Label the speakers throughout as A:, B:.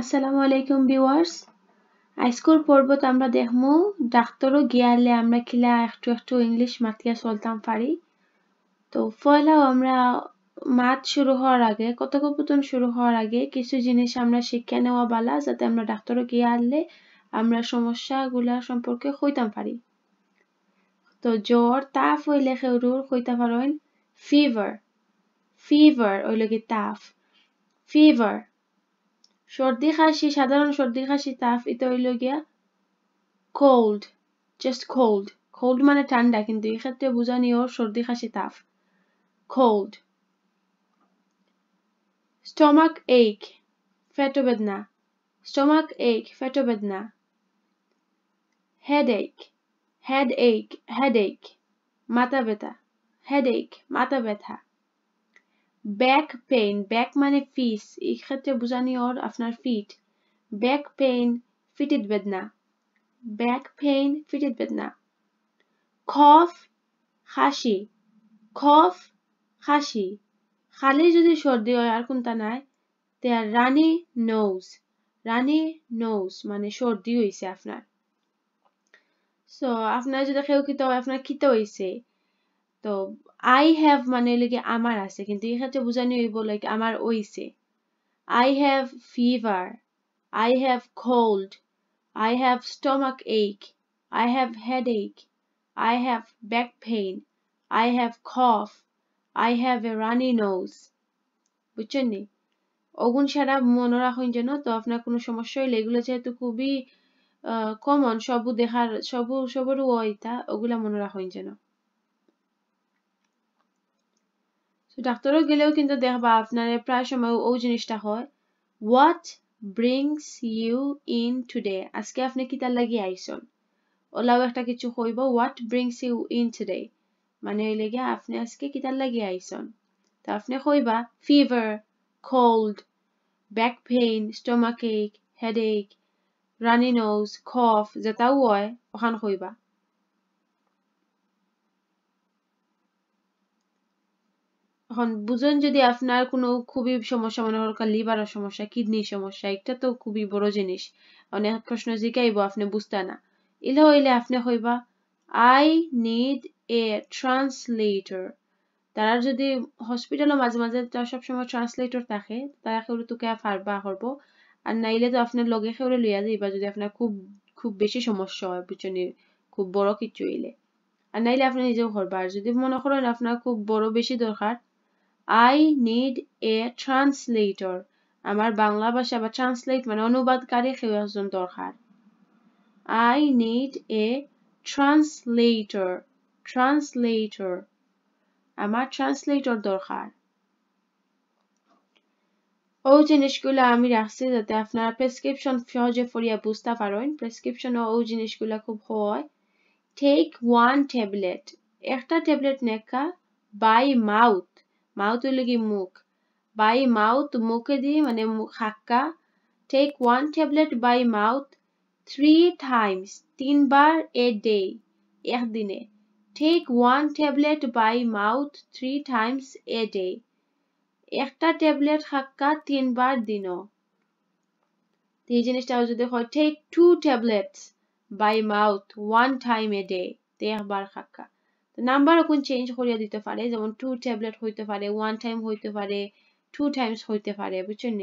A: আসসালামু আলাইকুম ভিউয়ার্স আইস্কুল পর্বত আমরা দেখমো ডাক্তারও গিয়ালে আমরা কিলা একটু একটু ইংলিশ মাতিয়া চলতাম পারি তো পয়লাও আমরা মাত শুরু হওয়ার আগে কথোপকথন শুরু হওয়ার আগে কিছু জিনিস আমরা শিক্ষা নেওয়া বালা যাতে আমরা ডাক্তারও গিয়ে আনলে আমরা সমস্যাগুলা সম্পর্কে হইতাম পারি তো জ্বর তাপ হইলে খেউরুর হইতে পারেন ফিভার ফিভার ওই কি তাপ ফিভার সর্দি খাসি সাধারণ সর্দি খাসি তাপ এটা হইল গিয়া কোল্ড জাস্ট কোল্ড কোল্ড মানে ঠান্ডা কিন্তু এক্ষেত্রে বোঝানি ওর সর্দি খাসি তাপ কোল্ড স্টমাক এক ফেটোবেদনা স্টমাক এক ফেটোবেদনা হেডেক হেডেক হেডেক মাথা ব্যথা হেডেক মাথা ব্যথা ব্যাক পেইন ব্যাক মানে ফিস এক্ষেত্রে ক্ষেত্রে বোঝানি ওর আপনার ফিট ব্যাক পেইন ফিটেড বেদনা ব্যাক পেইন ফিটেড বেদনা খফ হাসি খফ হাসি খালি যদি সর্দি হয় আর কোনটা নাই তে আর রানি নোজ রানি নোজ মানে সর্দি হয়েছে আপনার সো আপনার যদি কেউ খেতে হয় আপনার খিতে হয়েছে তো আই হ্যাভ মানে লেগে আমার আছে কিন্তু এক্ষেত্রে বুঝানি হইব লাইক আমার ওইছে I have fever I have cold I have stomach ache I have headache I have back pain I have cough I have a runny nose বুঝছেন নি অগুন সারা মনে রাখুন যেন তো আপনার কোনো সমস্যা হইলে এগুলো যেহেতু খুবই কমন সবু দেখার সবু সবরও ওইটা ওগুলা মনে রাখুন যেন তো ডাক্তৰক গেলেও কিন্তু দেখবা আপোনাৰ প্ৰায় সময় ঔ জিনিসটা হয় what brings you in today আজকে আপুনি কিতাৰ লাগি আহিছোন ওলাও এটা কিছু কৰিব what brings you in today মানে এইলৈকে আপুনি আজকে কিতাৰ লাগি আহিছোন তো আপুনি কৰিবা fever cold back pain stomach ache headache runny নজ খফ যেতাও হয় অশান কৰিবা এখন বুঝেন যদি আপনার কোনো খুবই সমস্যা মনে হরকার লিভারের সমস্যা কিডনির সমস্যা এটা তো খুবই বড় জিনিস অনেক মানে প্রশ্ন জিকাইব আপনি বুঝতা না ইলা হইলে আপনি হইবা আই নিড এ ট্রান্সলেটর তারা যদি হসপিটালও মাঝে মাঝে সবসময় ট্রান্সলেটর থাকে তারা কেউ তোকে ফারবা হরব আর নাইলে তো আপনার লগে কেউ লইয়া যাইবা যদি আপনার খুব খুব বেশি সমস্যা হয় পিছনের খুব বড় কিছু এলে আর নাইলে আপনি নিজেও করবা আর যদি মনে করেন আপনার খুব বড় বেশি দরকার আই নিড এ ট্রান্সলেটর আমার বাংলা ভাষা বা ট্রান্সলেট মানে অনুবাদকারী কেউ একজন দরকার I need a translator translator আমার ট্রান্সলেটর দরকার ও জিনিসগুলো আমি রাখছি যাতে আপনারা প্রেসক্রিপশন সহজে ফরিয়া বুঝতে পারেন প্রেসক্রিপশন ও জিনিসগুলো খুব হয় টেক ওয়ান ট্যাবলেট একটা ট্যাবলেট নেকা বাই মাউথ মাউথ হইল কি মুখ বাই মাউথ মুখে দিয়ে মানে হাক্কা take one tablet by mouth three times তিনবার এ ডে একদিনে take one tablet by mouth three times a day একটা ট্যাবলেট হাক্কা তিনবার দিন এই জিনিসটা যদি হয় take two tablets by mouth one time a day তে একবার হাক্কা নাম্বার এখন চেঞ্জ করিয়া দিতে পারে যেমন টু ট্যাবলেট হইতে পারে ওয়ান টাইম হইতে পারে টু টাইমস হইতে পারে বুঝছেন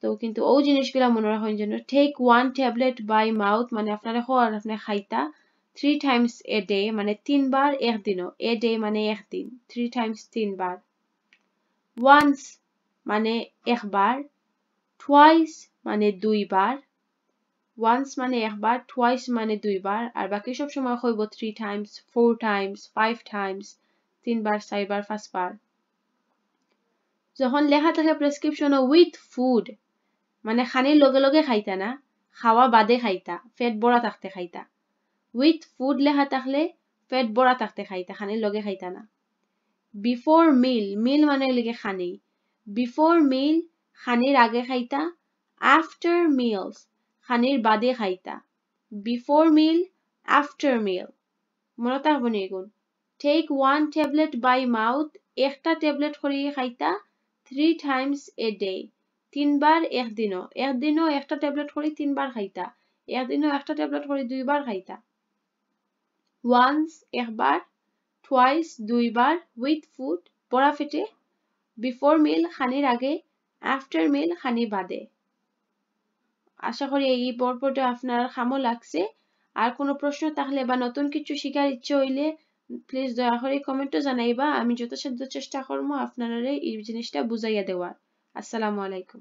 A: তো কিন্তু ও জিনিসগুলা মনে রাখেন জন্য take one tablet by mouth মানে আপনারা হওয়ার আপনার খাইতা থ্রি টাইমস এ ডে মানে তিনবার দিনও এ ডে মানে একদিন থ্রি টাইমস তিনবার ওয়ান্স মানে একবার টুয়াইস মানে দুইবার ওয়ান্স মানে একবার টুয়াইস মানে দুইবার আর বাকি সব সময় হইব three times four times five times তিনবার চারবার পাঁচবার যখন লেখা থাকে প্রেসক্রিপশন উইথ ফুড মানে খানির লগে লগে খাইতা না খাওয়া বাদে খাইতা ফেট বড়া থাকতে খাইতা উইথ ফুড লেখা থাকলে ফেট বড়া থাকতে খাইতা খানির লগে খাইতা না বিফোর মিল মিল মানে লিখে খানি বিফোর মিল খানির আগে খাইতা আফটার মিলস খানির বাদে খাইতা বিফোর মিল আফটার মিল মনে থাকবো এগুন take one tablet by mouth একটা ট্যাবলেট করে খাইতা থ্রি টাইমস এ ডে তিনবার একদিনও একদিনও একটা ট্যাবলেট করে তিনবার খাইতা একদিনও একটা ট্যাবলেট করে দুইবার খাইতা ওয়ান্স একবার টুয়াইস দুইবার উইথ ফুড পড়া ফেটে বিফোর মিল খানির আগে আফটার মিল খানি বাদে আশা করি এই পর্বটা আপনার খামো লাগছে আর কোনো প্রশ্ন থাকলে বা নতুন কিছু শিকার ইচ্ছে হইলে প্লিজ দয়া করে কমেন্টও জানাইবা আমি যথাসাধ্য চেষ্টা করবো আপনারা এই জিনিসটা বুঝাইয়া দেওয়ার আসসালামু আলাইকুম